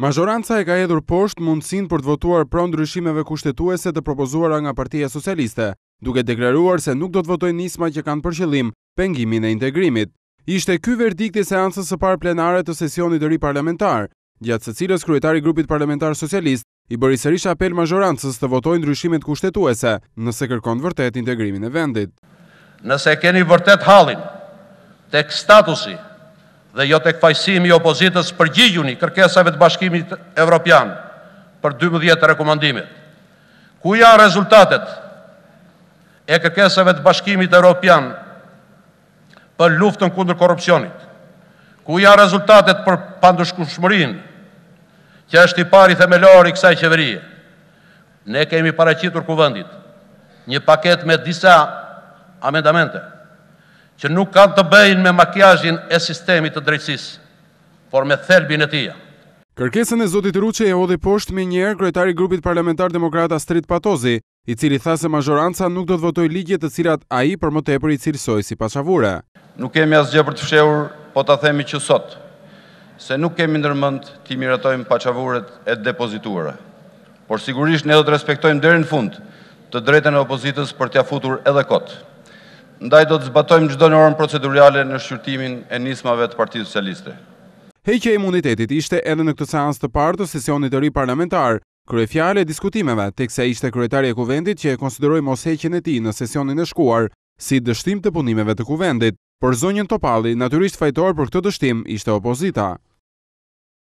Majoranca e ka hedhur poshtë mundësin për të votuar pro ndryshimeve kushtetuese të propozuara nga Partia Socialiste, duke deklaruar se nuk do të votoj nisma që kanë për qëllim pengimin e integrimit. Ishte ky verdikti seancës së parë plenare të sesionit të ri parlamentar, gjatë së cilës kryetari i grupit parlamentar socialist i bëri sërish apel majorancës të votojë ndryshimet kushtetuese nëse kërkon vërtet integrimin e vendit. Nëse keni vërtet hallin tek statusi dhe jo të këfajsimi i opozitës përgjigjuni kërkesave të bashkimit evropian për 12 rekomendimit. Ku janë rezultatet e kërkesave të bashkimit evropian për luftën kundër korupcionit? Ku janë rezultatet për pandushkushmërin që është i pari themelor i kësaj qeverie? Ne kemi pareqitur kuvëndit një paket me disa amendamente që nuk kanë të bëjnë me makjajin e sistemi të drejtsis, por me thelbin e tia. Kërkesën e Zotit Ruqe e odhe posht me njerë kretari grupit parlamentar demokrata Strit Patozi, i cili tha se majoranca nuk do të votoj ligje të cilat a i për më tepër i cilësoj si pashavura. Nuk kemi as gjepër të fshehur, po të themi që sot, se nuk kemi nërmënd të miratojmë pashavuret e depozituara, por sigurisht ne do të respektojmë dherën fund të drejten e opozitës për tja futur edhe kotë ndaj do të zbatojmë gjithë do orën procedurale në shqyrtimin e nismave të Parti Socialiste. Heqe imunitetit ishte edhe në këtë seans të partë të sesionit të ri parlamentar, kërë e fjale e diskutimeve, tek se ishte kërëtari e kuvendit që e konsideroj mos heqen e ti në sesionin e shkuar, si dështim të punimeve të kuvendit, për zonjën topalli, naturisht fajtor për këtë dështim ishte opozita.